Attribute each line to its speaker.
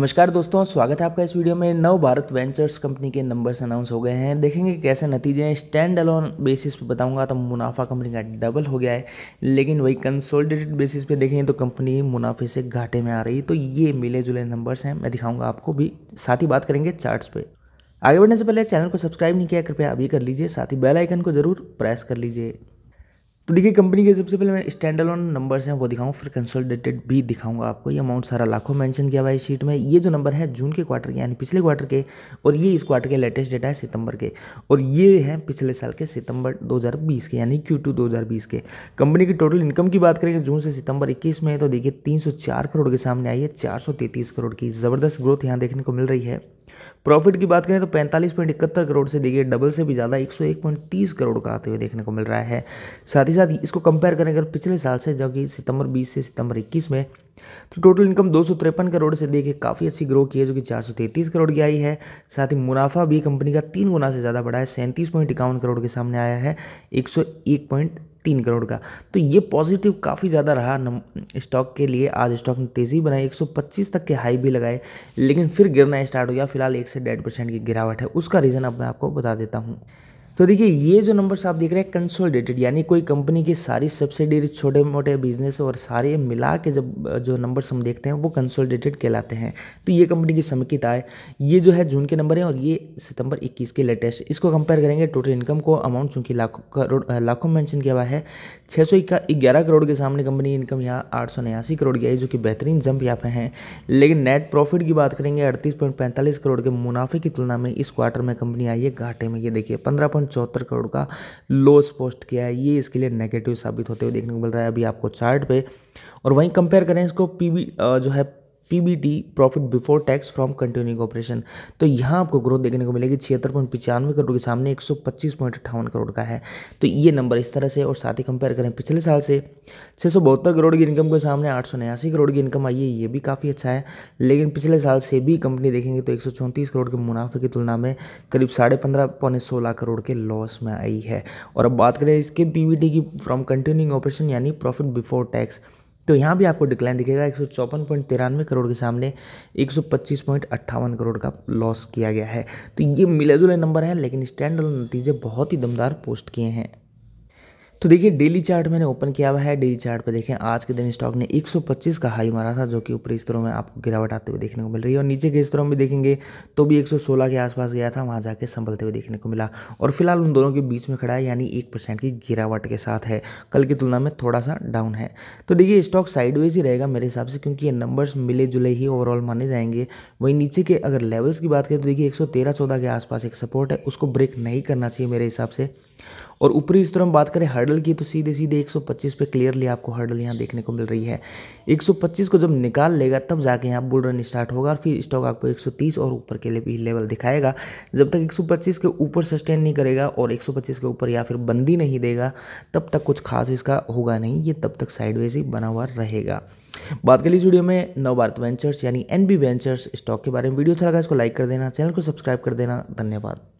Speaker 1: नमस्कार दोस्तों स्वागत है आपका इस वीडियो में नव भारत वेंचर्स कंपनी के नंबर्स अनाउंस हो गए हैं देखेंगे कैसे नतीजे हैं स्टैंड अलोन बेसिस पे बताऊंगा तो मुनाफा कंपनी का डबल हो गया है लेकिन वही कंसोलिडेटेड बेसिस पे देखेंगे तो कंपनी मुनाफे से घाटे में आ रही है तो ये मिले जुले नंबर्स हैं मैं दिखाऊंगा आपको भी साथ ही बात करेंगे चार्ट्स पे आगे बढ़ने से पहले चैनल को सब्सक्राइब नहीं किया कृपया अभी कर लीजिए साथ ही बेलाइकन को जरूर प्रेस कर लीजिए तो देखिए कंपनी के सबसे पहले मैं स्टैंड ऑन नंबर्स हैं वो दिखाऊँ फिर कंसोलिडेटेड भी दिखाऊंगा आपको ये अमाउंट सारा लाखों मेंशन किया हुआ है शीट में ये जो नंबर है जून के क्वार्टर के यानी पिछले क्वार्टर के और ये इस क्वार्टर के लेटेस्ट डेटा है सितंबर के और ये है पिछले साल के सितंबर 2020 के यानी क्यू टू के कंपनी की टोटल इनकम की बात करेंगे जून से सितंबर इक्कीस में तो देखिए तीन करोड़ के सामने आई है चार करोड़ की ज़बरदस्त ग्रोथ यहाँ देखने को मिल रही है प्रॉफिट की बात करें तो पैंतालीस पॉइंट इकहत्तर करोड़ से देखिए डबल से भी ज़्यादा एक सौ एक पॉइंट तीस करोड़ का आते हुए देखने को मिल रहा है साथ ही साथ इसको कंपेयर करें अगर पिछले साल से जो कि सितंबर बीस से सितंबर इक्कीस में तो टोटल इनकम दो करोड़ से देखिए काफ़ी अच्छी ग्रो की है जो कि चार करोड़ की आई है साथ ही मुनाफा भी कंपनी का तीन गुना से ज़्यादा बढ़ा है सैंतीस करोड़ के सामने आया है एक तीन करोड़ का तो ये पॉजिटिव काफ़ी ज़्यादा रहा स्टॉक के लिए आज स्टॉक ने तेज़ी बनाई 125 तक के हाई भी लगाए लेकिन फिर गिरना स्टार्ट हो गया फिलहाल एक से डेढ़ परसेंट की गिरावट है उसका रीज़न अब मैं आपको बता देता हूँ तो देखिए ये जो नंबर्स आप देख रहे हैं कंसोलिडेटेड यानी कोई कंपनी की सारी सब्सिडरी छोटे मोटे बिजनेस और सारे मिला के जब जो नंबर्स हम देखते हैं वो कंसोलिडेटेड कहलाते हैं तो ये कंपनी की समेकित आय ये जो है जून के नंबर हैं और ये सितंबर 21 के लेटेस्ट इसको कंपेयर करेंगे टोटल इनकम को अमाउंट चूँकि लाखों करोड़ लाखों मैंशन किया हुआ है छः सौ ग्यारह करोड़ के सामने कंपनी इनकम यहाँ आठ सौ नयासी करोड़ की आई जो कि बेहतरीन जंप यहाँ पे हैं लेकिन नेट प्रॉफिट की बात करेंगे अड़तीस पॉइंट पैंतालीस करोड़ के मुनाफे की तुलना में इस क्वार्टर में कंपनी आई है घाटे में ये देखिए पंद्रह पॉइंट चौहत्तर करोड़ का लॉस पोस्ट किया है ये इसके लिए नेगेटिव साबित होते हुए देखने को मिल रहा है अभी आपको चार्ट पे और वहीं कंपेयर करें इसको पी जो है PBT profit before tax from continuing operation तो यहाँ आपको ग्रोथ देखने को मिलेगी छिहत्तर पॉइंट पचानवे करोड़ के सामने एक सौ पच्चीस पॉइंट अट्ठावन करोड़ का है तो ये नंबर इस तरह से और साथ ही कंपेयर करें पिछले साल से छः सौ बहत्तर करोड़ की इनकम के सामने आठ सौ नयासी करोड़ की इनकम आई है ये भी काफ़ी अच्छा है लेकिन पिछले साल से भी कंपनी देखेंगे तो एक सौ चौंतीस करोड़ के मुनाफे की तुलना में करीब साढ़े पंद्रह पौने सोलह करोड़ के लॉस में आई है और अब बात करें इसके टी की फ्रॉम कंटिन्यूइंग ऑपरेशन यानी प्रॉफिट बिफोर टैक्स तो यहाँ भी आपको डिक्लाइन दिखेगा एक करोड़ के सामने एक करोड़ का लॉस किया गया है तो ये मिले जुले नंबर है लेकिन स्टैंड नतीजे बहुत ही दमदार पोस्ट किए हैं तो देखिए डेली चार्ट मैंने ओपन किया हुआ है डेली चार्ट पर देखें आज के दिन स्टॉक ने 125 का हाई मारा था जो कि ऊपरी स्तरों में आपको गिरावट आते हुए देखने को मिल रही है और नीचे के स्तरों में देखेंगे तो भी 116 के आसपास गया था वहां जाके संभलते हुए देखने को मिला और फिलहाल उन दोनों के बीच में खड़ा है यानी एक परसेंट की गिरावट के साथ है कल की तुलना में थोड़ा सा डाउन है तो देखिए स्टॉक साइडवेज ही रहेगा मेरे हिसाब से क्योंकि ये नंबर्स मिले जुले ही ओवरऑल माने जाएंगे वहीं नीचे के अगर लेवल्स की बात करें तो देखिए एक सौ के आसपास एक सपोर्ट है उसको ब्रेक नहीं करना चाहिए मेरे हिसाब से और ऊपरी स्तर हम बात करें हर्डल की तो सीधे सीधे 125 पे क्लियरली आपको हर्डल यहाँ देखने को मिल रही है 125 को जब निकाल लेगा तब जाके यहाँ बुल रन स्टार्ट होगा और फिर स्टॉक आपको 130 और ऊपर के लिए भी लेवल दिखाएगा जब तक 125 के ऊपर सस्टेन नहीं करेगा और 125 के ऊपर या फिर बंदी नहीं देगा तब तक कुछ खास इसका होगा नहीं ये तब तक साइडवेज ही बना हुआ रहेगा बात करें इस वीडियो में नव भारत वेंचर्स यानी एन वेंचर्स स्टॉक के बारे में वीडियो अच्छा लगा इसको लाइक कर देना चैनल को सब्सक्राइब कर देना धन्यवाद